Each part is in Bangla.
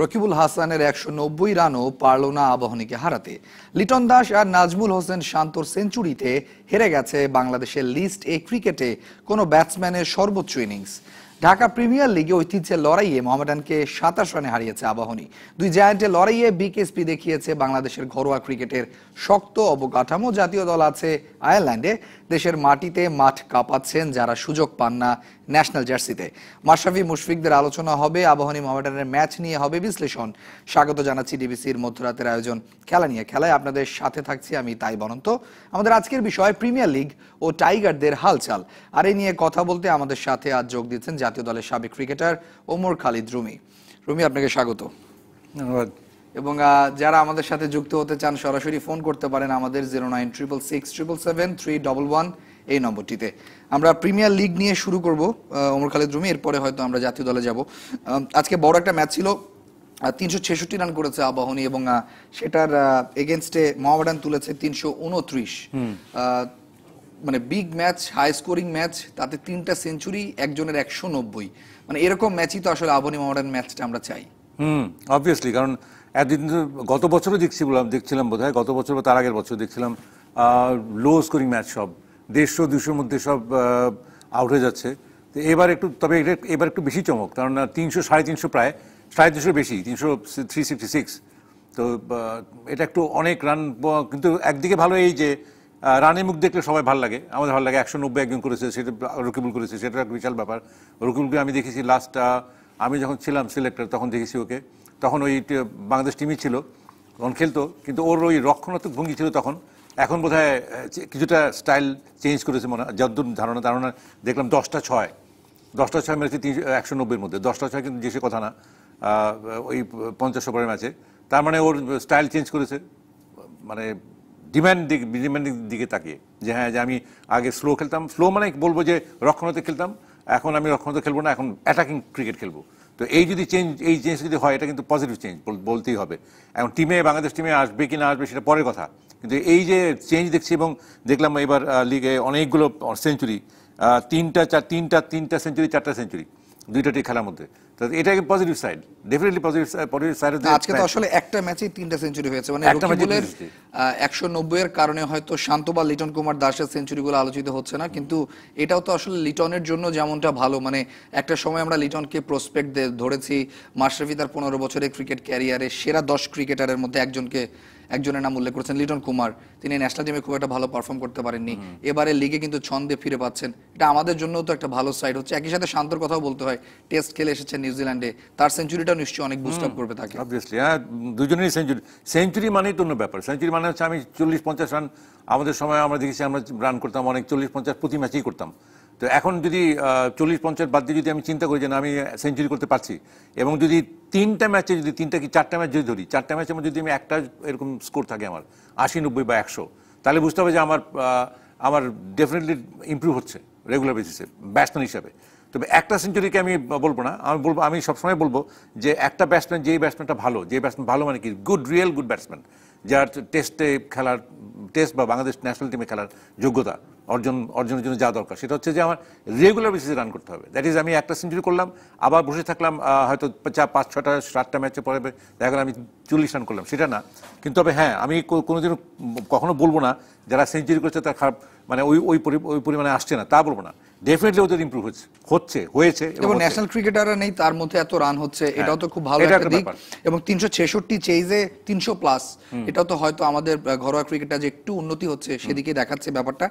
রকিবুল হাসানের একশো নব্বই রানও পারল না আবাহনীকে হারাতে লিটন দাস আর নাজমুল হোসেন শান্তর সেঞ্চুরিতে হেরে গেছে বাংলাদেশের লিস্ট এ ক্রিকেটে কোনো ব্যাটসম্যানের সর্বোচ্চ ইনিংস ঢাকা প্রিমিয়ার লিগে ঐতিহ্যের লড়াইয়ে মোহামেডানকে সাতাশ রানে হারিয়েছে আবাহনী দুই জায়ান্টের লড়াইয়ে বিকেএসপি দেখিয়েছে বাংলাদেশের ঘরোয়া ক্রিকেটের শক্ত অবকাঠামো জাতীয় দল আছে আয়ারল্যান্ডে দেশের মাটিতে মাঠ কাঁপাচ্ছেন যারা সুযোগ পান না ন্যাশনাল জার্সিতে মাশরাফি মুশফিকদের আলোচনা হবে আবাহনী মোহামেডানের ম্যাচ নিয়ে হবে বিশ্লেষণ স্বাগত জানাচ্ছি ডিবিসির মধ্যরাতের আয়োজন খেলা নিয়ে খেলায় আপনাদের সাথে থাকছি আমি তাই বনন্ত আমাদের আজকের বিষয় প্রিমিয়ার লিগ ও টাইগারদের হালচাল আর এই নিয়ে কথা বলতে আমাদের সাথে আজ যোগ দিচ্ছেন জাতীয় দলের সাবেক ক্রিকেটার ওমর খালিদ রুমি রুমি আপনাকে স্বাগত ধন্যবাদ এবং যারা আমাদের সাথে যুক্ত হতে চান সরাসরি ফোন করতে পারেন আমাদের zero nine triple six triple seven three double one এই নম্বরটিতে আমরা প্রিমিয়ার লিগ নিয়ে শুরু করব ওমর খালেদ রুমি এরপরে হয়তো আমরা জাতীয় দলে যাব আজকে বড় একটা ম্যাচ ছিল তিনশো ছেষট্টি রান করেছে আবাহনী এবং সেটার এগেনস্টে মহামেডান তুলেছে তিনশো উনত্রিশ মানে big match high scoring match তাতে তিনটা সেঞ্চুরি একজনের একশো নব্বই মানে এরকম ম্যাচই তো আসলে আবহানী মহামেডান ম্যাচটা আমরা চাই হুম অবভিয়াসলি কারণ এতদিন গত বছরও দেখছি বললাম দেখছিলাম বোধ গত বছর বা তার আগের বছর দেখছিলাম লো স্কোরিং ম্যাচ সব দেড়শো দুশোর মধ্যে সব আউট হয়ে যাচ্ছে তো এবার একটু তবে এবার একটু বেশি চমক কারণ তিনশো সাড়ে তিনশো প্রায় সাড়ে তিনশো বেশি তিনশো থ্রি সিক্সটি সিক্স তো এটা একটু অনেক রান কিন্তু একদিকে ভালো এই যে রানে মুখ দেখলে সবাই ভালো লাগে আমাদের ভালো লাগে একশো নব্বই একজন করেছে সেটা রকিবুল করেছে সেটা একটা বিশাল ব্যাপার রকিবুলকে আমি দেখেছি লাস্টটা আমি যখন ছিলাম সিলেক্টর তখন দেখেছি ওকে তখন ওই বাংলাদেশ টিমই ছিল তখন খেলতো কিন্তু ওর ওই রক্ষণাত্মক ভঙ্গি ছিল তখন এখন বোধ কিছুটা স্টাইল চেঞ্জ করেছে মনে হয় যদ্দূর ধারণা ধারণা মানে দেখলাম দশটা ছয় দশটা ছয় ম্যাচে তিন একশো নব্বইয়ের মধ্যে দশটা ছয় কিন্তু যে কথা না ওই পঞ্চাশ ওভারের ম্যাচে তার মানে ওর স্টাইল চেঞ্জ করেছে মানে ডিম্যান্ড দিক ডিম্যান্ডের দিকে তাকিয়ে যে হ্যাঁ যে আমি আগে স্লো খেলতাম স্লো মানে বলবো যে রক্ষণতে খেলতাম এখন আমি রক্ষণতে খেলবো না এখন অ্যাটাকিং ক্রিকেট খেলবো তো এই যদি চেঞ্জ এই চেঞ্জ যদি হয় এটা কিন্তু পজিটিভ চেঞ্জ বলতেই হবে এখন টিমে বাংলাদেশ টিমে আসবে কি না আসবে সেটা পরের কথা কিন্তু এই যে চেঞ্জ দেখছি এবং দেখলাম এবার লিগে অনেকগুলো সেঞ্চুরি তিনটা চার তিনটা তিনটা সেঞ্চুরি চারটা সেঞ্চুরি দুইটা খেলার মধ্যে তো এটা positive side definitely positive positive side আজকে তো আসলে একটা ম্যাচেই তিনটা সেঞ্চুরি হয়েছে মানে 190 এর কারণে হয়তো শান্ত বা লিটন কুমার দাসের সেঞ্চুরিগুলো আলোচিত হচ্ছে না কিন্তু এটাও তো আসলে লিটনের জন্য যেমনটা ভালো মানে একটা সময় আমরা লিটনকে প্রসপেক্ট ধরেছি মাশরাফি তার 15 বছরের ক্রিকেট ক্যারিয়ারে সেরা 10 ক্রিকেটারের মধ্যে একজনকে একজনের নাম উল্লেখ করেছেন লিটন কুমার তিনি ন্যাশনাল টিমে খুব একটা ভালো পারফর্ম করতে পারেননি এবারে লিগে কিন্তু ছন্দে ফিরে পাচ্ছেন এটা আমাদের জন্য তো একটা ভালো সাইড হচ্ছে একই সাথে শান্তর কথাও বলতে হয় টেস্ট খেলে এসেছেন নিউজিল্যান্ডে তার সেঞ্চুরিটাও নিশ্চয়ই অনেক বুস্ট আপ করবে তাকে অবভিয়াসলি হ্যাঁ দুজনেরই সেঞ্চুরি সেঞ্চুরি মানেই তো অন্য ব্যাপার সেঞ্চুরি মানে হচ্ছে আমি চল্লিশ পঞ্চাশ রান আমাদের সময় আমরা দেখেছি আমরা রান করতাম অনেক চল্লিশ পঞ্চাশ প্রতি ম্যাচেই করতাম তো এখন যদি চল্লিশ পঞ্চাশ বাদ দিয়ে যদি আমি চিন্তা করি যে না আমি সেঞ্চুরি করতে পারছি এবং যদি তিনটা ম্যাচে যদি তিনটা কি চারটা ম্যাচ যদি ধরি চারটা ম্যাচের মধ্যে যদি আমি একটা এরকম স্কোর থাকে আমার আশি নব্বই বা একশো তাহলে বুঝতে হবে যে আমার আমার ডেফিনেটলি ইম্প্রুভ হচ্ছে রেগুলার বেসিসে ব্যাটসম্যান হিসাবে তবে একটা সেঞ্চুরিকে আমি বলবো না আমি বলবো আমি সবসময় বলবো যে একটা ব্যাটসম্যান যেই ব্যাটসম্যানটা ভালো যে ব্যাটসম্যান ভালো মানে কি গুড রিয়েল গুড ব্যাটসম্যান যার টেস্টে খেলার টেস্ট বা বাংলাদেশ ন্যাশনাল টিমে খেলার যোগ্যতা অর্জন অর্জনের জন্য যা দরকার সেটা হচ্ছে যে আমার রেগুলার বেসিসে রান করতে হবে দ্যাট ইজ আমি একটা সেঞ্চুরি করলাম আবার বসে থাকলাম হয়তো চার পাঁচ ছটা সাতটা ম্যাচে পরে দেখা গেলো আমি চল্লিশ রান করলাম সেটা না কিন্তু তবে হ্যাঁ আমি কোনোদিনও কখনো বলবো না যারা সেঞ্চুরি করছে তার খারাপ মানে ওই ওই ওই পরিমাণে আসছে না তা বলবো না ডেফিনেটলি ওদের ইম্প্রুভ হচ্ছে হচ্ছে হয়েছে এবং ন্যাশনাল ক্রিকেটাররা নেই তার মধ্যে এত রান হচ্ছে হ্যাঁ, এটাও তো খুব ভালো একটা দিক এবং তিনশো ছেষট্টি চেইজে তিনশো প্লাস এটাও তো হয়তো আমাদের ঘরোয়া ক্রিকেটটা যে একটু উন্নতি হচ্ছে সেদিকে দেখাচ্ছে ব্যাপারটা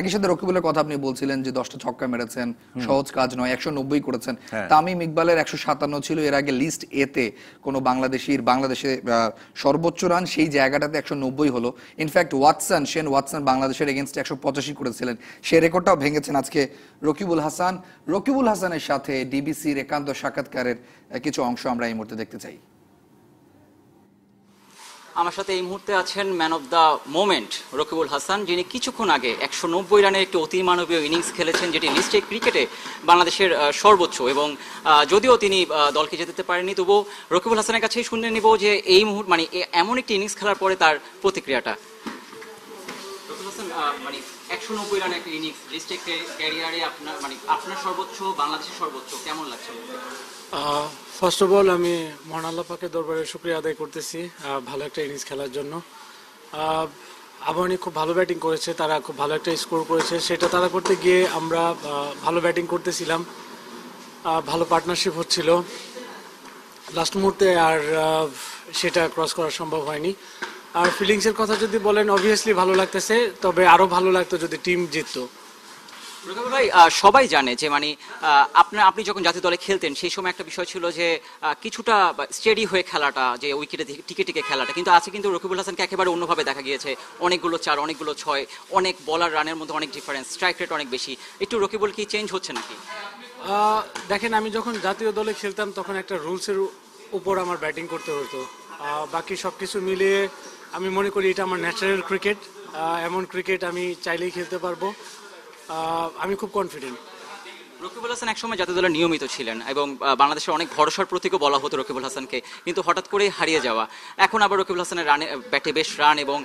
একই সাথে রকিবুলের কথা আপনি বলছিলেন যে দশটা ছক্কা মেরেছেন সহজ কাজ নয় একশো নব্বই করেছেন হ্যাঁ। তামিম ইকবালের একশো সাতান্ন ছিল এর আগে লিস্ট এতে কোনো বাংলাদেশির বাংলাদেশে সর্বোচ্চ রান সেই জায়গাটাতে একশো নব্বই হলো ইনফ্যাক্ট ওয়াটসন শেন ওয়াটসন বাংলাদেশের এগেনস্টে একশো পঁচাশি করেছিলেন সে রেকর্ডটাও ভেঙেছেন আজকে রকিবুল হাসান রকিবুল হাসানের সাথে ডিবিসির একান্ত সাক্ষাৎকারের কিছু অংশ আমরা এই মুহূর্তে দেখতে চাই আমার সাথে এই মুহূর্তে আছেন man of the moment Rakibul Hasan যিনি কিছুক্ষণ আগে একশো নব্বই রানের একটি অতিমানবীয় ইনিংস খেলেছেন যেটি লিস্টে ক্রিকেটে বাংলাদেশের সর্বোচ্চ এবং যদিও তিনি দলকে যেতে পারেননি তবুও রকিবুল হাসানের কাছেই শুনে নিব যে এই মুহূর্ত মানে এমন একটি ইনিংস খেলার পরে তার প্রতিক্রিয়াটা Uh, মানে একশো নব্বই রান একটা ইনিংস লিস্টে ক্যারিয়ারে আপনার মানে আপনার সর্বোচ্চ বাংলাদেশের সর্বোচ্চ কেমন লাগছে ফার্স্ট অফ অল আমি মহান আল্লাহ পাকের দরবারে শুক্রিয়া আদায় করতেছি ভালো একটা ইনিংস খেলার জন্য আবাহনী খুব ভালো ব্যাটিং করেছে তারা খুব ভালো একটা স্কোর করেছে সেটা তারা করতে গিয়ে আমরা ভালো ব্যাটিং করতেছিলাম ভালো পার্টনারশিপ হচ্ছিল লাস্ট মুহূর্তে আর সেটা ক্রস করা সম্ভব হয়নি আর ফিলিংসের কথা যদি বলেন অবভিয়াসলি ভালো লাগতেছে তবে আরও ভালো লাগতো যদি টিম জিততো ভাই সবাই জানে যে মানে আপনার আপনি যখন জাতীয় দলে খেলতেন সেই সময় একটা বিষয় ছিল যে কিছুটা স্টেডি হয়ে খেলাটা যে উইকেটে টিকে টিকে খেলাটা কিন্তু আজকে কিন্তু রকিবুল হাসানকে একেবারে অন্যভাবে দেখা গিয়েছে অনেকগুলো চার অনেকগুলো ছয় অনেক বলার রানের মধ্যে অনেক ডিফারেন্স স্ট্রাইক রেট অনেক বেশি একটু রকিবুল কি চেঞ্জ হচ্ছে নাকি দেখেন আমি যখন জাতীয় দলে খেলতাম তখন একটা রুলসের উপর আমার ব্যাটিং করতে হতো বাকি সব কিছু মিলিয়ে আমি মনে করি এটা আমার ন্যাচারাল ক্রিকেট এমন ক্রিকেট আমি চাইলেই খেলতে পারবো আমি খুব কনফিডেন্ট রকিবুল হাসান একসময় জাতীয় দলের নিয়মিত ছিলেন এবং বাংলাদেশের অনেক ভরসার প্রতীকও বলা হতো রকিবুল হাসানকে কিন্তু হঠাৎ করে হারিয়ে যাওয়া এখন আবার রকিবুল হাসানের রানে ব্যাটে বেশ রান এবং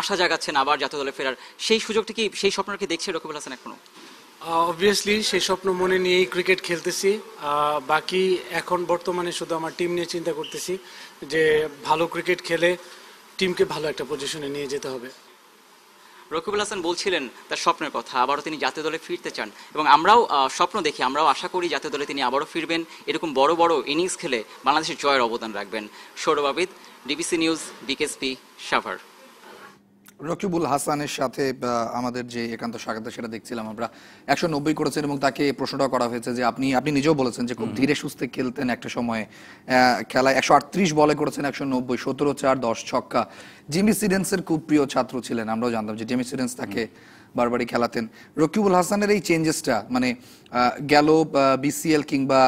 আশা জাগাচ্ছেন আবার জাতীয় দলে ফেরার সেই সুযোগটি কি সেই স্বপ্নটা কি দেখছে রকিবুল হাসান এখনো অবভিয়াসলি সেই স্বপ্ন মনে নিয়েই ক্রিকেট খেলতেছি বাকি এখন বর্তমানে শুধু আমার টিম নিয়ে চিন্তা করতেছি যে ভালো ক্রিকেট খেলে টিমকে ভালো একটা পজিশনে নিয়ে যেতে হবে রকিবুল হাসান বলছিলেন তার স্বপ্নের কথা আবারও তিনি জাতীয় দলে ফিরতে চান এবং আমরাও স্বপ্ন দেখি আমরাও আশা করি জাতীয় দলে তিনি আবারও ফিরবেন এরকম বড় বড় ইনিংস খেলে বাংলাদেশের জয়ের অবদান রাখবেন Sourav Abid DBC news BKSP Savar Rakibul হাসানের সাথে আমাদের যে একান্ত স্বাগত সেটা দেখছিলাম আমরা একশো নব্বই করেছেন এবং তাকে প্রশ্নটা করা হয়েছে যে আপনি আপনি নিজেও বলেছেন যে খুব ধীরে সুস্থে খেলতেন একটা সময়ে খেলায় একশো আটত্রিশ বলে করেছেন একশো নব্বই সতেরো চার দশ ছক্কা জিমি সিডেন্সের খুব প্রিয় ছাত্র ছিলেন আমরাও জানতাম যে জিমি সিডেন্স তাকে বারবারই খেলাতেন রকিবুল হাসানের এই চেঞ্জেসটা মানে গেল বিসিএল কিংবা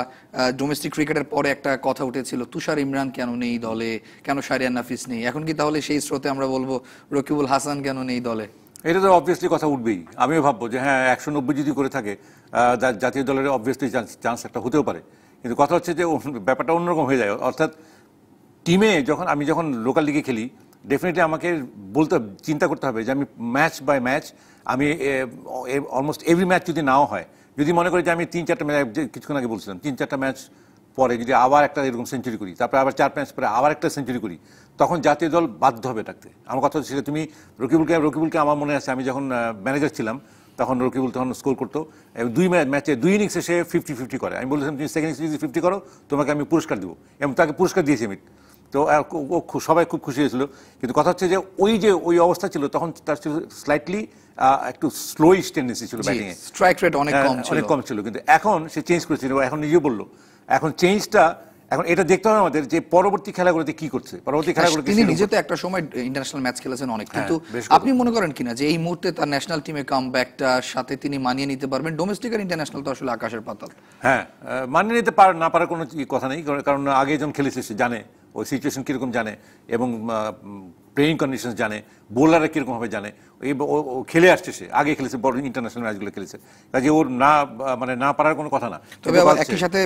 ডোমেস্টিক ক্রিকেটের পরে একটা কথা উঠেছিল তুষার ইমরান কেন নেই দলে কেন সারিয়ান নাফিস নেই এখন কি তাহলে সেই স্রোতে আমরা বলবো রকিবুল হাসান কেন নেই দলে এটা তো অবভিয়াসলি কথা উঠবেই আমিও ভাববো যে হ্যাঁ একশো নব্বই যদি করে থাকে জাতীয় দলের অবভিয়াসলি চান্স একটা হতেও পারে কিন্তু কথা হচ্ছে যে ব্যাপারটা অন্যরকম হয়ে যায় অর্থাৎ টিমে যখন আমি যখন লোকাল লিগে খেলি ডেফিনেটলি আমাকে বলতে চিন্তা করতে হবে যে আমি ম্যাচ বাই ম্যাচ আমি অলমোস্ট এভরি ম্যাচ যদি নাও হয় যদি মনে করি যে আমি তিন চারটা ম্যাচ কিছুক্ষণ আগে বলছিলাম তিন চারটা ম্যাচ পরে যদি আবার একটা এরকম সেঞ্চুরি করি তারপরে আবার চার ম্যাচ পরে আবার একটা সেঞ্চুরি করি তখন জাতীয় দল বাধ্য হবে ডাকতে আমার কথা হচ্ছে তুমি রকিবুলকে রকিবুলকে আমার মনে আছে আমি যখন ম্যানেজার ছিলাম তখন রকিবুল তখন স্কোর করতো এবং দুই ম্যাচে দুই ইনিংসে সে ফিফটি ফিফটি করে আমি বলেছিলাম তুমি সেকেন্ড ইনিংসে যদি ফিফটি করো তোমাকে আমি পুরস্কার দেবো এবং তাকে পুরস্কার দিয়েছি আমি তো ও সবাই খুব খুশি হয়েছিল কিন্তু কথা হচ্ছে যে ওই যে ওই অবস্থা ছিল তখন তার ছিল স্লাইটলি একটু স্লোইশ টেন্ডেন্সি ছিল ব্যাটিং এ স্ট্রাইক রেট অনেক হ্যাঁ, কম ছিল অনেক কম ছিল কিন্তু এখন সে চেঞ্জ করেছিল এখন নিজে বললো এখন চেঞ্জটা এখন এটা দেখতে হবে আমাদের যে পরবর্তী খেলাগুলোতে কি করছে পরবর্তী হ্যাঁ, খেলাগুলোতে তিনি নিজে তো একটা সময় ইন্টারন্যাশনাল ম্যাচ খেলেছেন অনেক হ্যাঁ, কিন্তু আপনি মনে করেন কিনা যে এই মুহূর্তে তার ন্যাশনাল টিমে কামব্যাকটা সাথে তিনি মানিয়ে নিতে পারবেন ডোমেস্টিক আর ইন্টারন্যাশনাল তো আসলে আকাশের পাতাল হ্যাঁ মানিয়ে নিতে পার না পারার কোনো কথা নেই কারণ আগে যখন খেলেছে সে জানে ওই সিচুয়েশন কীরকম জানে এবং প্লেয়িং কন্ডিশন জানে বোলাররা কীরকমভাবে জানে ও খেলে আসছে সে আগে খেলেছে বড় ইন্টারন্যাশনাল ম্যাচগুলো খেলেছে কাজে ওর না মানে না পারার কোনো কথা না তবে আবার একই সাথে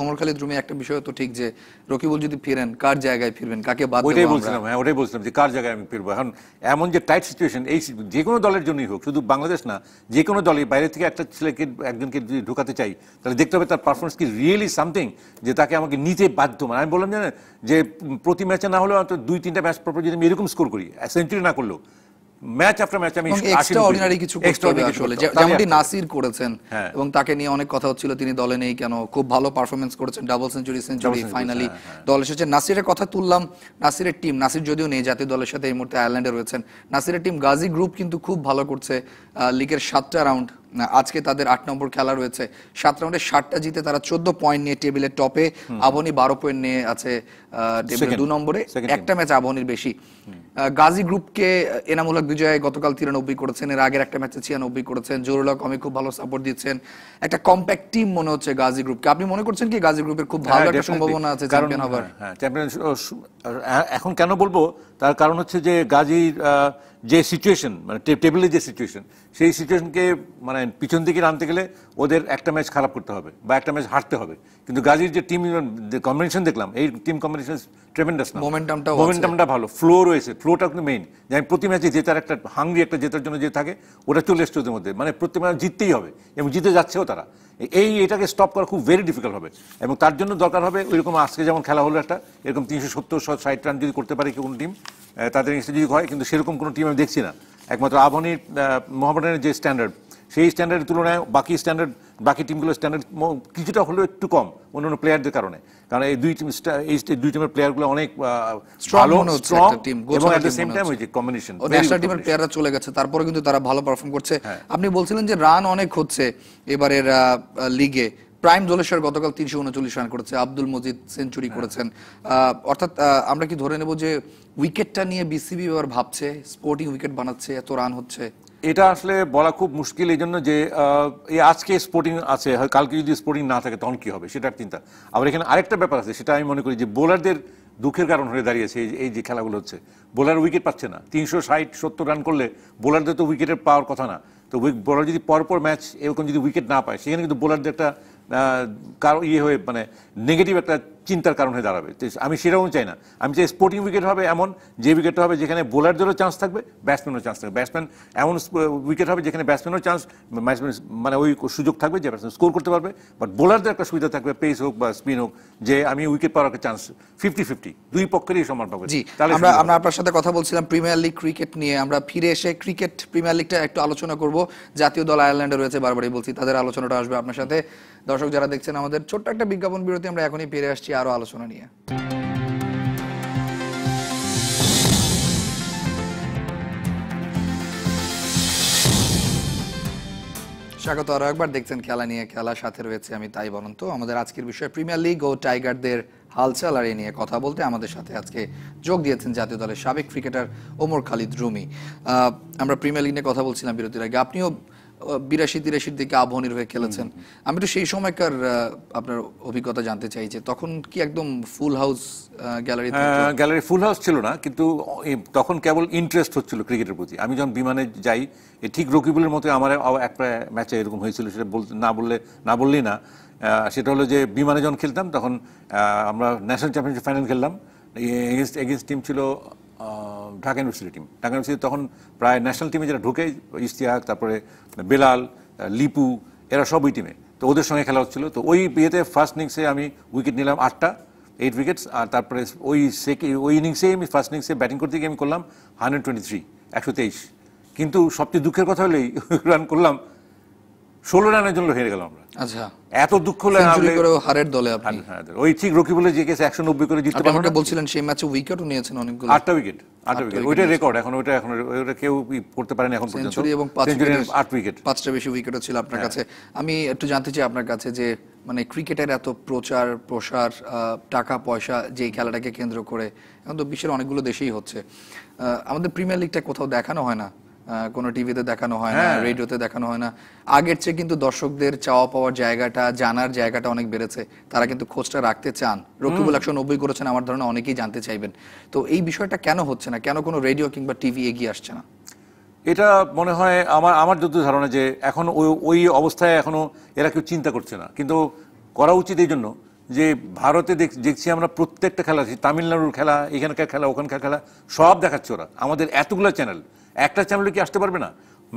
ওমর খালিদ রুমে একটা বিষয় তো ঠিক যে রকিবুল যদি ফিরেন কার জায়গায় ফিরবেন কাকে বাদ দেবেন ওইটাই বলছিলাম হ্যাঁ ওটাই বলছিলাম যে কার জায়গায় আমি ফিরবো এখন এমন যে টাইট সিচুয়েশন এই যে কোনো দলের জন্যই হোক শুধু বাংলাদেশ না যে কোনো দলই বাইরে থেকে একটা ছেলেকে একজনকে যদি ঢুকাতে চাই তাহলে দেখতে হবে তার পারফরমেন্স কি রিয়েলি সামথিং যে তাকে আমাকে নিতে বাধ্য মানে আমি বললাম যে প্রতি ম্যাচে না হলেও দুই তিনটা ম্যাচ পরপর যদি আমি এরকম স্কোর করি সেঞ্চুরি না করলেও ম্যাচ আফটার ম্যাচ আমি এক্সট্রাঅর্ডিনারি কিছু আসলে যেমনটি নাসির করেছেন হ্যাঁ। এবং তাকে নিয়ে অনেক কথা হচ্ছিল তিনি দলে নেই কেন খুব ভালো পারফরমেন্স করেছেন ডাবল সেঞ্চুরি সেঞ্চুরি ফাইনালি দল এসেছে নাসিরের কথা তুললাম নাসিরের টিম নাসির যদিও নেই জাতীয় দলের সাথে এই মুহূর্তে আয়ারল্যান্ডে রয়েছেন নাসিরের টিম গাজী গ্রুপ কিন্তু খুব ভালো করছে লিগের সাতটা রাউন্ড আজকে তাদের আট নম্বর খেলা রয়েছে সাত রাউন্ডে ষাটটা জিতে তারা চোদ্দ পয়েন্ট নিয়ে টেবিলের টপে আবনি বারো পয়েন্ট নিয়ে আছে দু নম্বরে একটা ম্যাচ আবহনির বেশি গাজী গ্রুপকে এনামূলক বিজয়ে গতকাল তিরানব্বই করেছেন এর আগের একটা ম্যাচে ছিয়ানব্বই করেছেন জরুল আমি খুব ভালো সাপোর্ট দিচ্ছেন একটা কম্প্যাক্ট টিম মনে হচ্ছে গাজী গ্রুপকে আপনি মনে করছেন কি গাজী গ্রুপের খুব ভালো হ্যাঁ, একটা সম্ভাবনা আছে চ্যাম্পিয়ন হবার হ্যাঁ, এখন কেন বলবো তার কারণ হচ্ছে যে গাজীর যে সিচুয়েশন মানে টেবিলের যে সিচুয়েশন সেই সিচুয়েশনকে মানে পিছন দিকে আনতে গেলে ওদের একটা ম্যাচ খারাপ করতে হবে বা একটা ম্যাচ হারতে হবে কিন্তু গাজীর যে টিম কম্বিনেশন দেখলাম এই টিম কম্বিনেশন ট্রেমেন্ডাস না মোমেন্টামটা মোমেন্টামটা ভালো ফ্লো রয়েছে ফ্লোটা কিন্তু মেইন যে আমি প্রতি ম্যাচে জেতার একটা হাঙ্গরি একটা জেতার জন্য যে থাকে ওটা চলে এসছে ওদের মধ্যে মানে প্রতি ম্যাচ জিততেই হবে এবং জিতে যাচ্ছেও তারা এই এটাকে স্টপ করা খুব ভেরি ডিফিকাল্ট হবে এবং তার জন্য দরকার হবে ওই রকম আজকে যেমন খেলা হলো একটা এরকম তিনশো সত্তর ষাট রান যদি করতে পারে কোনো টিম তাদের যদি হয় কিন্তু সেরকম কোনো টিম আমি দেখছি না একমাত্র আবহানির মোহামেডানের যে স্ট্যান্ডার্ড সেই স্ট্যান্ডার্ডের তুলনায় বাকি স্ট্যান্ডার্ড বাকি টিমগুলো স্ট্যান্ডার্ড কিছুটা হলেও একটু কম অন্য অন্য প্লেয়ারদের কারণে কারণ এই দুই টিম এই দুই টিমের প্লেয়ারগুলো অনেক ভালো স্ট্রং এবং অ্যাট দ্য সেম টাইম ওই যে কম্বিনেশন ন্যাশনাল টিমের প্লেয়াররা চলে গেছে তারপরে কিন্তু তারা ভালো পারফর্ম করছে হ্যাঁ। আপনি বলছিলেন যে রান অনেক হচ্ছে এবারের লিগে প্রাইম জলেশ্বর গতকাল তিনশো উনচল্লিশ রান করেছে আব্দুল মজিদ সেঞ্চুরি হ্যাঁ। করেছেন অর্থাৎ আমরা কি ধরে নেব যে উইকেটটা নিয়ে বিসিবি এবার ভাবছে স্পোর্টিং উইকেট বানাচ্ছে এত রান হচ্ছে এটা আসলে বলা খুব মুশকিল এই জন্য যে এই আজকে স্পোর্টিং আছে কালকে যদি স্পোর্টিং না থাকে তখন কী হবে সেটার চিন্তা আবার এখানে আরেকটা ব্যাপার আছে সেটা আমি মনে করি যে বোলারদের দুঃখের কারণ হয়ে দাঁড়িয়েছে এই যে খেলাগুলো হচ্ছে বোলার উইকেট পাচ্ছে না তিনশো ষাট সত্তর রান করলে বোলারদের তো উইকেটের পাওয়ার কথা না তো বোলার যদি পরপর ম্যাচ এরকম যদি উইকেট না পায় সেখানে কিন্তু বোলারদের একটা কারণ ইয়ে হয়ে মানে নেগেটিভ একটা চিন্তার কারণ হয়ে দাঁড়াবে আমি সেরকম চাই না আমি চাই স্পোর্টিং উইকেট হবে এমন যে উইকেটটা হবে যেখানে বোলারদেরও চান্স থাকবে ব্যাটসম্যানও চান্স থাকবে ব্যাটসম্যান এমন উইকেট হবে যেখানে ব্যাটসম্যানও চান্স ব্যাটসম্যান মানে ওই সুযোগ থাকবে যে ব্যাটসম্যান স্কোর করতে পারবে বাট বোলারদের একটা সুবিধা থাকবে পেস হোক বা স্পিন হোক যে আমি উইকেট পাওয়ার একটা চান্স ফিফটি ফিফটি দুই পক্ষেরই সমান পাবো আমরা আমরা আপনার সাথে কথা বলছিলাম প্রিমিয়ার লিগ ক্রিকেট নিয়ে আমরা ফিরে এসে ক্রিকেট প্রিমিয়ার লিগটা একটু আলোচনা করব জাতীয় দল আয়ারল্যান্ডে রয়েছে বারবারই বলছি তাদের আলোচনাটা আসবে আপনার সাথে দর্শক যারা দেখছেন আমাদের ছোট্ট একটা বিজ্ঞাপন বিরতি আমরা এখনই ফিরে আসছি আরো আলোচনা নিয়ে স্বাগত আরো একবার দেখছেন খেলা নিয়ে খেলা সাথে রয়েছে আমি তাই তো আমাদের আজকের বিষয় প্রিমিয়ার লিগ ও টাইগারদের হালচাল আর এ নিয়ে কথা বলতে আমাদের সাথে আজকে যোগ দিয়েছেন জাতীয় দলের সাবেক ক্রিকেটার ওমর খালিদ রুমি আমরা প্রিমিয়ার লিগ নিয়ে কথা বলছিলাম বিরতির আগে আপনিও বিরাশি তিরাশির দিকে আবহনির হয়ে খেলেছেন আমি তো সেই সময়কার আপনার অভিজ্ঞতা জানতে চাই যে তখন কি একদম full house gallery gallery full house ছিল না কিন্তু তখন কেবল ইন্টারেস্ট হচ্ছিল ক্রিকেটের প্রতি আমি যখন বিমানে যাই ঠিক রকিবুলের মতো আমার এক প্রায় ম্যাচে এরকম হয়েছিল সেটা বলতে না বললে না বললেই না সেটা হলো যে বিমানে যখন খেলতাম তখন আমরা ন্যাশনাল চ্যাম্পিয়নশিপ ফাইনাল খেললাম এগেনস্ট এগেনস্ট টিম ছিল Dhaka university team Dhaka university তখন প্রায় ন্যাশনাল টিমে যারা ঢুকে ইশতিয়াক তারপরে বেলাল লিপু এরা সব ওই টিমে তো ওদের সঙ্গে খেলা হচ্ছিল তো ওই বিয়েতে ফার্স্ট ইনিংসে আমি উইকেট নিলাম আটটা এইট উইকেটস আর তারপরে ওই সেকেন্ড ওই ইনিংসেই আমি ফার্স্ট ইনিংসে ব্যাটিং করতে গিয়ে আমি করলাম হান্ড্রেড টোয়েন্টি থ্রি একশো তেইশ কিন্তু সবচেয়ে দুঃখের কথা হলেই রান করলাম ষোলো রানের জন্য হেরে গেলাম আমরা আচ্ছা এত দুঃখ লাগলে হারের দলে আপনি ওই ঠিক রকি বলে যে কেস 190 করে জিততে পারলেন বলছিলেন সেই ম্যাচে উইকেটও নিয়েছেন অনেকগুলো আটটা উইকেট আটটা উইকেট ওইটা রেকর্ড এখন ওইটা এখন ওইটা কেউ করতে পারেনি এখন পর্যন্ত সেঞ্চুরি এবং পাঁচ আট উইকেট পাঁচটা বেশি উইকেটও ছিল আপনার হ্যাঁ। কাছে আমি একটু জানতে চাই আপনার কাছে যে মানে ক্রিকেটের এত প্রচার প্রসার টাকা পয়সা যে খেলাটাকে কেন্দ্র করে এখন তো বিশ্বের অনেকগুলো দেশেই হচ্ছে আমাদের প্রিমিয়ার লিগটা কোথাও দেখানো হয় না কোনো টিভিতে দেখানো হয় না হ্যাঁ। রেডিওতে দেখানো হয় না আগের চেয়ে কিন্তু দর্শকদের চাওয়া পাওয়ার জায়গাটা জানার জায়গাটা অনেক বেড়েছে তারা কিন্তু খোঁজটা রাখতে চান রকিবুল একশো নব্বই করেছেন আমার ধারণা অনেকেই জানতে চাইবেন তো এই বিষয়টা কেন হচ্ছে না কেন কোনো রেডিও কিংবা টিভি এগিয়ে আসছে না এটা মনে হয় আমার আমার যত ধারণা যে এখন ওই অবস্থায় এখনো এরা কেউ চিন্তা করছে না কিন্তু করা উচিত এই জন্য যে ভারতে দেখছি আমরা প্রত্যেকটা খেলা তামিলনাড়ুর খেলা এখানকার খেলা ওখানকার খেলা সব দেখাচ্ছে ওরা আমাদের এতগুলো চ্যানেল একটা চ্যানেলে কি আসতে পারবে না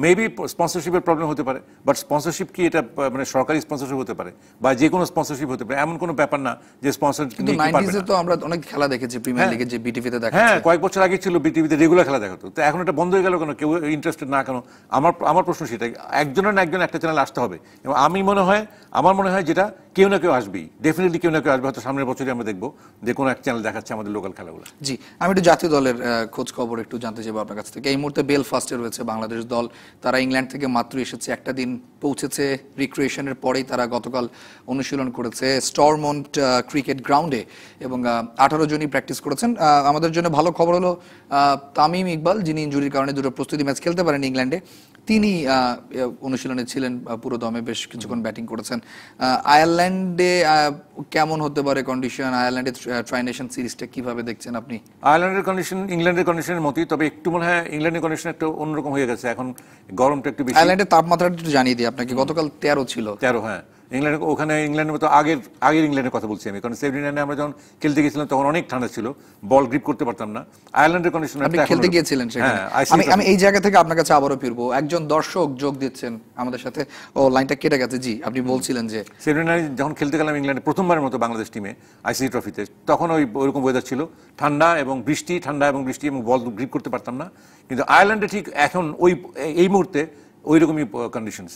মেবি স্পন্সরশিপের প্রবলেম হতে পারে বাট স্পন্সরশিপ কি এটা মানে সরকারি স্পন্সরশিপ হতে পারে বা যে কোনো স্পন্সরশিপ হতে পারে এমন কোনো ব্যাপার না যে স্পন্সর কিন্তু 90s তো আমরা অনেক খেলা দেখেছি প্রিমিয়ার লিগে যে বিটিভিতে দেখা হ্যাঁ কয়েক বছর আগে ছিল বিটিভিতে রেগুলার খেলা দেখাতো তো এখন এটা বন্ধ হয়ে গেল কেন কেউ ইন্টারেস্টেড না কেন আমার আমার প্রশ্ন সেটা একজনের না একজন একটা চ্যানেল আসতে হবে এবং আমি মনে হয় আমার মনে হয় যেটা কেউ না কেউ আসবেই ডেফিনেটলি কেউ না কেউ আসবে হয়তো সামনের বছরই আমরা দেখবো যে কোনো এক চ্যানেল দেখাচ্ছে আমাদের লোকাল খেলাগুলো জি আমি একটু জাতীয় দলের খোঁজ খবর একটু জানতে চাইবো আপনার কাছ থেকে এই মুহূর্তে বেল ফার্স্টে রয়েছে বাংলাদেশ দল তারা ইংল্যান্ড থেকে মাত্র এসেছে একটা দিন পৌঁছেছে রিক্রিয়েশনের পরেই তারা গতকাল অনুশীলন করেছে স্টরমন্ট ক্রিকেট গ্রাউন্ডে এবং আঠারো জনই প্র্যাকটিস করেছেন আমাদের জন্য ভালো খবর হলো তামিম ইকবাল যিনি ইঞ্জুরির কারণে দুটো প্রস্তুতি ম্যাচ খেলতে পারেন ইংল্যান্ডে তিনি অনুশীলনে ছিলেন পুরো দমে বেশ কিছুক্ষণ ব্যাটিং করেছেন আয়ারল্যান্ডে কেমন হতে পারে কন্ডিশন আয়ারল্যান্ডের ট্রাই নেশন সিরিজটা কিভাবে দেখছেন আপনি আয়ারল্যান্ডের কন্ডিশন ইংল্যান্ডের কন্ডিশনের মতোই তবে একটু মনে হয় ইংল্যান্ডের কন্ডিশন একটু অন্যরকম হয়ে গেছে এখন গরমটা একটু বেশি আয়ারল্যান্ডের তাপমাত্রাটা একটু জানিয়ে দিই আপনাকে গতকাল তেরো ছিল তেরো হ্যাঁ ইংল্যান্ডের ওখানে ইংল্যান্ডের মতো আগের আগের ইংল্যান্ডের কথা বলছি আমি কারণ সেভেন্টি নাইনে আমরা যখন খেলতে গেছিলাম তখন অনেক ঠান্ডা ছিল বল গ্রিপ করতে পারতাম না আয়ারল্যান্ডের কন্ডিশন খেলতে গিয়েছিলেন হ্যাঁ, আমি আমি এই জায়গা থেকে আপনার কাছে আবারও ফিরবো একজন দর্শক যোগ দিচ্ছেন আমাদের সাথে ও লাইনটা কেটে গেছে জি আপনি বলছিলেন যে সেভেন্টি নাইনে যখন খেলতে গেলাম ইংল্যান্ডে প্রথমবারের মতো বাংলাদেশ টিমে আইসিসি ট্রফিতে তখন ওই ওইরকম ওয়েদার ছিল ঠান্ডা এবং বৃষ্টি ঠান্ডা এবং বৃষ্টি এবং বল গ্রিপ করতে পারতাম না কিন্তু আয়ারল্যান্ডে ঠিক এখন ওই এই মুহূর্তে ওই রকমই কন্ডিশনস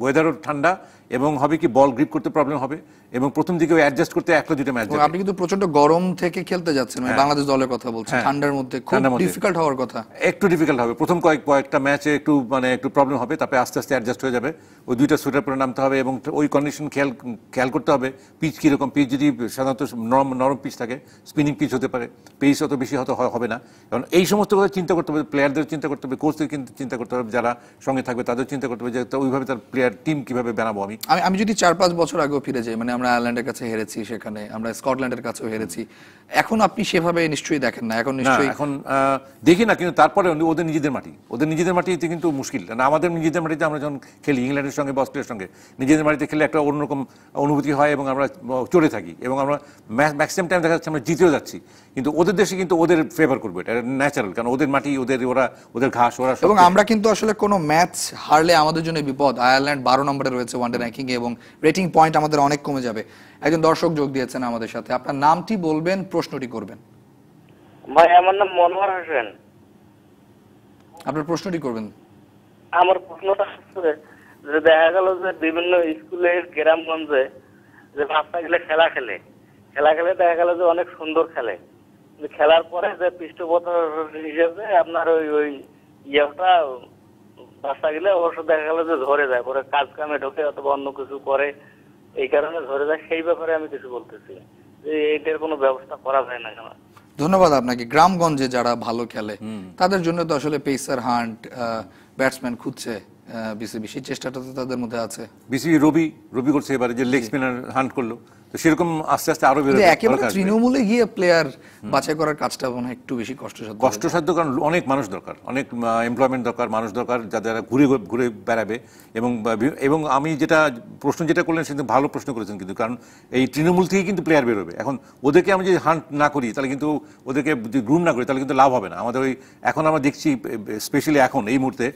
ওয়েদারও ঠান্ডা এবং হবে কি বল গ্রিপ করতে প্রবলেম হবে এবং প্রথম দিকে অ্যাডজাস্ট করতে একটা দুটো ম্যাচ আপনি কিন্তু প্রচন্ড গরম থেকে খেলতে যাচ্ছেন মানে হ্যাঁ। বাংলাদেশ দলের কথা বলছেন হ্যাঁ। ঠান্ডার মধ্যে খুব ডিফিকাল্ট হওয়ার কথা একটু ডিফিকাল্ট হবে প্রথম কয়েক কয়েকটা ম্যাচে একটু মানে একটু প্রবলেম হবে তারপরে আস্তে আস্তে অ্যাডজাস্ট হয়ে যাবে ওই দুইটা সুটার পরে নামতে হবে এবং ওই কন্ডিশন খেয়াল খেয়াল করতে হবে পিচ কীরকম পিচ যদি সাধারণত নরম নরম পিচ থাকে স্পিনিং পিচ হতে পারে পেস অত বেশি হয়তো হবে না কারণ এই সমস্ত কথা চিন্তা করতে হবে প্লেয়ারদের চিন্তা করতে হবে কোচদের কিন্তু চিন্তা করতে হবে যারা সঙ্গে থাকবে তাদের চিন্তা করতে হবে যে ওইভাবে তার প্লেয়ার টিম কীভাবে বানাবো আমি আমি যদি চার পাঁচ বছর আগেও ফিরে যাই মানে আমরা আয়ারল্যান্ডের কাছে হেরেছি সেখানে আমরা স্কটল্যান্ডের কাছেও হেরেছি এখন আপনি সেভাবে নিশ্চয়ই দেখেন না এখন নিশ্চয়ই এখন দেখি না কিন্তু তারপরে ওদের নিজেদের মাটি ওদের নিজেদের মাটিতে কিন্তু মুশকিল না আমাদের নিজেদের মাটিতে আমরা যখন খেলি ইংল্যান্ডের সঙ্গে বা অস্ট্রেলিয়ার সঙ্গে নিজেদের মাটিতে খেলে একটা অন্যরকম অনুভূতি হয় এবং আমরা চড়ে থাকি এবং আমরা ম্যাক্সিমাম টাইম দেখা যাচ্ছে আমরা জিতেও যাচ্ছি কিন্তু ওদের দেশে কিন্তু ওদের ফেভার করবে এটা ন্যাচারাল কারণ ওদের মাটি ওদের ওরা ওদের ঘাস ওরা এবং আমরা কিন্তু আসলে কোনো ম্যাচ হারলে আমাদের জন্য বিপদ আয়ারল্যান্ড বারো নম্বরে রয়েছে ওয়ানডে র্যাঙ্কিং এবং রেটিং পয়েন্ট আমাদের অনেক কমে যাবে একজন দর্শক যোগ দিয়েছেন আমাদের সাথে আপনার নামটি বলবেন প্রশ্নটি করবেন ভাই আমার নাম মনোয়ার হোসেন আপনার প্রশ্নটি করবেন আমার প্রশ্নটা হচ্ছে যে দেখা গেল যে বিভিন্ন স্কুলের গ্রামগঞ্জে যে বাচ্চাগুলো খেলা খেলে খেলা খেলে দেখা গেল যে অনেক সুন্দর খেলে খেলার পরে যে পৃষ্ঠপোষক হিসেবে আপনার ওই ওই ইয়েটা বাসা গেলে অবশ্য দেখা গেল যে ধরে যায় পরে কাজ কামে ঢোকে অথবা অন্য কিছু করে এই কারণে ধরে যায় সেই ব্যাপারে আমি কিছু বলতেছি যে এইটার কোনো ব্যবস্থা করা যায় না কেন ধন্যবাদ আপনাকে গ্রামগঞ্জে যারা ভালো খেলে তাদের জন্য তো আসলে পেসার হান্ট ব্যাটসম্যান খুঁজছে বিসিবি সেই চেষ্টাটা তো তাদের মধ্যে আছে বিসিবি রবি রবি করছে এবারে যে লেগ স্পিনার হান্ট করলো সেরকম আস্তে আস্তে আরো একেবারে তৃণমূলে গিয়ে প্লেয়ার বাছাই করার কাজটা মনে একটু বেশি কষ্টসাধ্য কষ্টসাধ্য কারণ অনেক মানুষ দরকার অনেক এমপ্লয়মেন্ট দরকার মানুষ দরকার যাদের ঘুরে ঘুরে বেড়াবে এবং এবং আমি যেটা প্রশ্ন যেটা করলেন সেটা ভালো প্রশ্ন করেছেন কিন্তু কারণ এই তৃণমূল থেকে কিন্তু প্লেয়ার বেরোবে এখন ওদেরকে আমি যদি হান্ট না করি তাহলে কিন্তু ওদেরকে যদি গ্রুম না করি তাহলে কিন্তু লাভ হবে না আমাদের ওই এখন আমরা দেখছি স্পেশালি এখন এই মুহূর্তে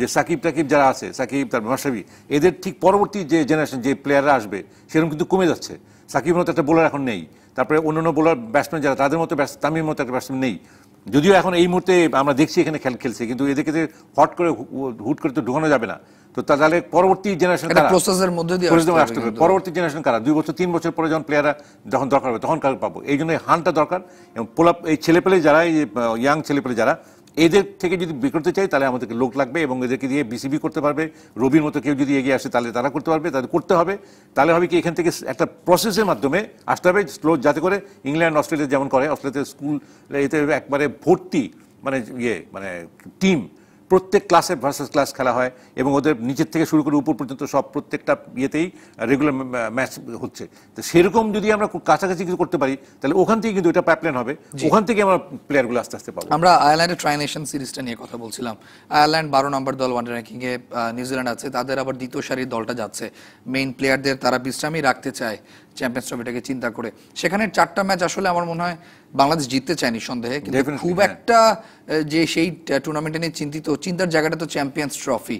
যে সাকিব টাকিব যারা আছে সাকিব তার মাসাবি এদের ঠিক পরবর্তী যে জেনারেশন যে প্লেয়াররা আসবে সেরকম কিন্তু কমে যাচ্ছে সাকিব মতো একটা বোলার এখন নেই তারপরে অন্য অন্য বোলার ব্যাটসম্যান যারা তাদের মতো তামিমের মতো একটা ব্যাটসম্যান নেই যদিও এখন এই মুহূর্তে আমরা দেখছি এখানে খেল খেলছে কিন্তু এদেরকে যে হট করে হুট করে তো ঢুকানো যাবে না তো তাহলে পরবর্তী জেনারেশন প্রসেসের মধ্যে দিয়ে পরবর্তী জেনারেশন কারা দুই বছর তিন বছর পরে যখন প্লেয়াররা যখন দরকার হবে তখন কারণ পাবো এই জন্য হানটা দরকার এবং পোলাপ এই ছেলেপেলে যারা এই ইয়াং ছেলেপেলে যারা এদের থেকে যদি করতে চাই তাহলে আমাদেরকে লোক লাগবে এবং এদেরকে দিয়ে বিসিবি করতে পারবে রবির মতো কেউ যদি এগিয়ে আসে তাহলে তারা করতে পারবে তাদের করতে হবে তাহলে হবে কি এখান থেকে একটা প্রসেসের মাধ্যমে আসতে হবে স্লো যাতে করে ইংল্যান্ড অস্ট্রেলিয়া যেমন করে অস্ট্রেলিয়াতে স্কুল এতে একবারে ভর্তি মানে ইয়ে মানে টিম প্রত্যেক ক্লাসে ভার্সেস ক্লাস খেলা হয় এবং ওদের নিচের থেকে শুরু করে উপর পর্যন্ত সব প্রত্যেকটা ইয়েতেই রেগুলার ম্যাচ হচ্ছে তো সেরকম যদি আমরা কাছাকাছি কিছু করতে পারি তাহলে ওখান থেকে কিন্তু এটা প্যাপলেন হবে ওখান থেকে আমরা প্লেয়ারগুলো আস্তে আস্তে পাবো আমরা আয়ারল্যান্ডের ট্রাইনেশন সিরিজটা নিয়ে কথা বলছিলাম আয়ারল্যান্ড বারো নম্বর দল ওয়ান র্যাঙ্কিংয়ে নিউজিল্যান্ড আছে তাদের আবার দ্বিতীয় সারির দলটা যাচ্ছে মেইন প্লেয়ারদের তারা বিশ্রামই রাখতে চায় চ্যাম্পিয়ন্স ট্রফিটাকে চিন্তা করে সেখানে চারটা ম্যাচ আসলে আমার মনে হয় বাংলাদেশ জিততে চায়নি সন্দেহে কিন্তু খুব হ্যাঁ। একটা যে সেই টুর্নামেন্টে নিয়ে চিন্তিত চিন্তার জায়গাটা তো চ্যাম্পিয়ন্স ট্রফি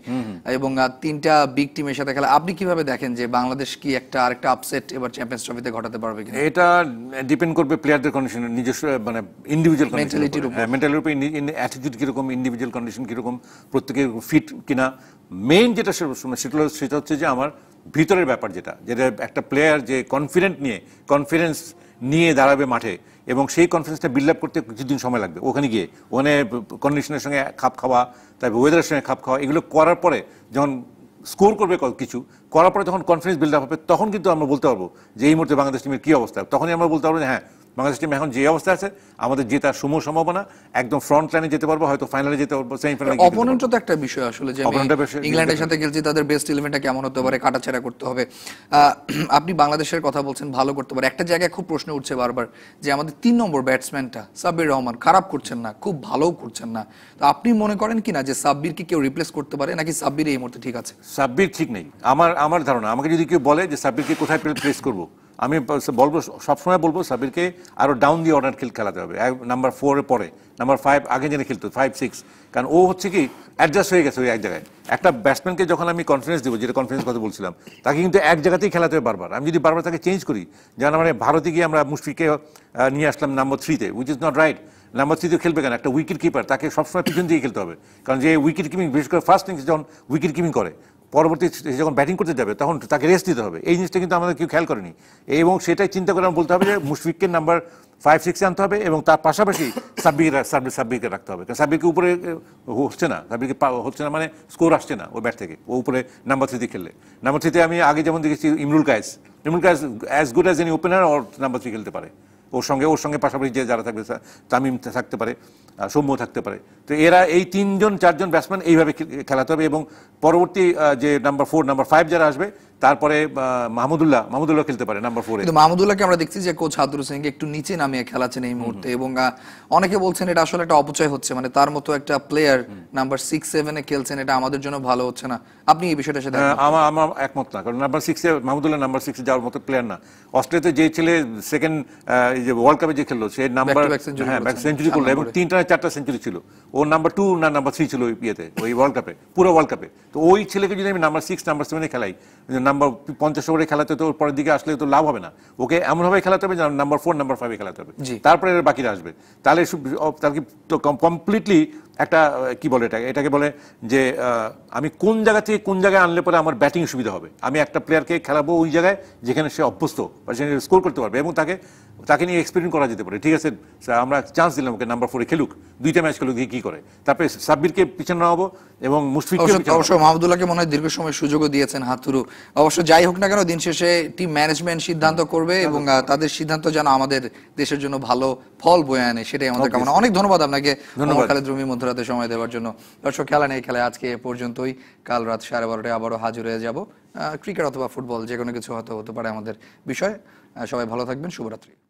এবং তিনটা বিগ টিমের সাথে খেলা আপনি কিভাবে দেখেন যে বাংলাদেশ কি একটা আরেকটা আপসেট এবার চ্যাম্পিয়ন্স ট্রফিতে ঘটাতে পারবে কিনা এটা ডিপেন্ড করবে প্লেয়ারদের কন্ডিশন নিজস্ব মানে ইন্ডিভিজুয়াল মেন্টালিটির উপর মেন্টালিটির উপর অ্যাটিটিউড কিরকম ইন্ডিভিজুয়াল কন্ডিশন কিরকম প্রত্যেকে ফিট কিনা মেইন যেটা সেটা হচ্ছে যে আমার ভিতরের ব্যাপার যেটা যেটা একটা প্লেয়ার যে কনফিডেন্ট নিয়ে কনফিডেন্স নিয়ে দাঁড়াবে মাঠে এবং সেই কনফিডেন্সটা বিল্ড আপ করতে কিছুদিন সময় লাগবে ওখানে গিয়ে ওখানে কন্ডিশনের সঙ্গে খাপ খাওয়া তারপর ওয়েদারের সঙ্গে খাপ খাওয়া এগুলো করার পরে যখন স্কোর করবে কিছু করার পরে যখন কনফিডেন্স বিল্ড আপ হবে তখন কিন্তু আমরা বলতে পারবো যে এই মুহূর্তে বাংলাদেশ টিমের কী অবস্থা তখনই আমরা বলতে পারবো যে হ্যাঁ বাংলাদেশ টিম এখন যে অবস্থায় আছে আমাদের জেতার সমূহ সম্ভাবনা একদম ফ্রন্ট লাইনে যেতে পারবো হয়তো ফাইনালে যেতে পারবো সেমিফাইনালে অপোনেন্টও তো একটা বিষয় আসলে যে ইংল্যান্ডের সাথে খেলছি তাদের বেস্ট ইলেভেনটা কেমন হতে পারে কাটাছেড়া করতে হবে আপনি বাংলাদেশের কথা বলছেন ভালো করতে পারে একটা জায়গায় খুব প্রশ্ন উঠছে বারবার যে আমাদের তিন নম্বর ব্যাটসম্যানটা সাব্বির রহমান খারাপ করছেন না খুব ভালোও করছেন না তো আপনি মনে করেন কি না যে সাব্বিরকে কেউ রিপ্লেস করতে পারে নাকি সাব্বির এই মুহূর্তে ঠিক আছে সাব্বির ঠিক নেই আমার আমার ধারণা আমাকে যদি কেউ বলে যে সাব্বিরকে কোথায় প্লেস করবো আমি বলবো সবসময় বলবো সাবিরকে আরও ডাউন দি অর্ডার খেল খেলাতে হবে নাম্বার ফোরে পরে নাম্বার ফাইভ আগে জেনে খেলতো ফাইভ সিক্স কারণ ও হচ্ছে কি অ্যাডজাস্ট হয়ে গেছে ওই এক জায়গায় একটা ব্যাটসম্যানকে যখন আমি কনফিডেন্স দেবো যেটা কনফিডেন্স কথা বলছিলাম তাকে কিন্তু এক জায়গাতেই খেলাতে হবে বারবার আমি যদি বারবার তাকে চেঞ্জ করি যেমন মানে ভারতে গিয়ে আমরা মুশফিকে নিয়ে আসলাম নাম্বার থ্রিতে which is not right number থ্রিতে খেলবে কেন একটা উইকেট কিপার তাকে সবসময় পিছন দিয়ে খেলতে হবে কারণ যে উইকেট কিপিং বিশেষ করে ফার্স্ট ইনিংস যখন উইকেট কিপিং করে পরবর্তী যখন ব্যাটিং করতে যাবে তখন তাকে রেস্ট দিতে হবে এই জিনিসটা কিন্তু আমাদের কেউ খেয়াল করেনি এবং সেটাই চিন্তা করে বলতে হবে যে মুশফিককে নাম্বার ফাইভ সিক্সে আনতে হবে এবং তার পাশাপাশি সাব্বিকে সাব্বির সাব্বিরকে রাখতে হবে কারণ সাব্বিরকে উপরে হচ্ছে না সাব্বিরকে হচ্ছে না মানে স্কোর আসছে না ও ব্যাট থেকে ও উপরে নাম্বার থ্রিতে খেললে নাম্বার থ্রিতে আমি আগে যেমন দেখেছি Imrul Kayes Imrul Kayes as good as any opener ওর নাম্বার থ্রি খেলতে পারে ওর সঙ্গে ওর সঙ্গে পাশাপাশি যে যারা থাকবে তামিম থাকতে পারে সৌম্য থাকতে পারে তো এরা এই তিনজন চারজন ব্যাটসম্যান এইভাবে খেলাতে হবে এবং পরবর্তী যে নাম্বার ফোর নাম্বার ফাইভ যারা আসবে তারপরে মাহমুদুল্লাহ মাহমুদুল্লাহ খেলতে পারে নাম্বার ফোরে মাহমুদুল্লাহকে আমরা দেখছি যে কোচ হাদুর সিংকে একটু নিচে নামিয়ে খেলাছেন এই মুহূর্তে এবং অনেকে বলছেন এটা আসলে একটা অপচয় হচ্ছে মানে তার মতো একটা প্লেয়ার নাম্বার সিক্স সেভেনে খেলছেন এটা আমাদের জন্য ভালো হচ্ছে না আপনি এই বিষয়টা সাথে আমার আমার একমত না কারণ নাম্বার সিক্সে মাহমুদুল্লাহ নাম্বার সিক্সে যাওয়ার মতো প্লেয়ার না অস্ট্রেলিয়াতে যে ছেলে সেকেন্ড যে ওয়ার্ল্ড কাপে যে খেললো সে হ্যাঁ, নাম্বার সেঞ্চুরি করলো এবং তিনটা চারটা সেঞ্চুরি ছিল ও নাম্বার টু না নাম্বার থ্রি ছিল ওই ইয়েতে ওই ওয়ার্ল্ড কাপে পুরো ওয়ার্ল্ড কাপে তো ওই ছেলেকে যদি আমি নাম্বার সিক্স নাম্বার সেভেনে খেলাই নাম্বার পঞ্চাশ ওভারে খেলাতে তো ওর পরের দিকে আসলে তো লাভ হবে না ওকে এমনভাবে খেলাতে হবে নাম্বার ফোর নাম্বার ফাইভে খেলাতে হবে তারপরে বাকিরা আসবে তাহলে তাহলে কমপ্লিটলি একটা কি বলে এটাকে এটাকে বলে যে আমি কোন জায়গা থেকে কোন জায়গায় আনলে পরে আমার ব্যাটিং সুবিধা হবে আমি একটা প্লেয়ারকে খেলাবো ওই জায়গায় যেখানে সে অভ্যস্ত বা সেখানে স্কোর করতে পারবে এবং তাকে তাকে নিয়ে এক্সপেরিমেন্ট করা যেতে পারে ঠিক আছে আমরা চান্স দিলাম ওকে নাম্বার ফোরে খেলুক দুইটা ম্যাচ খেলুক দিয়ে কী করে তারপরে সাব্বিরকে পিছনে নামাবো এবং মুশফিককে অবশ্য মাহমুদুল্লাহকে মনে হয় দীর্ঘ সময় সুযোগও দিয়েছেন হাতুরু অবশ্য যাই হোক না কেন দিন শেষে টিম ম্যানেজমেন্ট সিদ্ধান্ত করবে এবং তাদের সিদ্ধান্ত যেন আমাদের দেশের জন্য ভালো ফল বয়ে আনে সেটাই আমাদের কামনা অনেক ধন্যবাদ আপনাকে খালেদ রুমি মধ্যরাতে সময় দেওয়ার জন্য দর্শক খেলা নেই খেলায় আজকে এ পর্যন্তই কাল রাত সাড়ে বারোটায় আবারও হাজির হয়ে যাব ক্রিকেট অথবা ফুটবল যে কোনো কিছু হয়তো হতে পারে আমাদের বিষয় সবাই ভালো থাকবেন শুভরাত্রি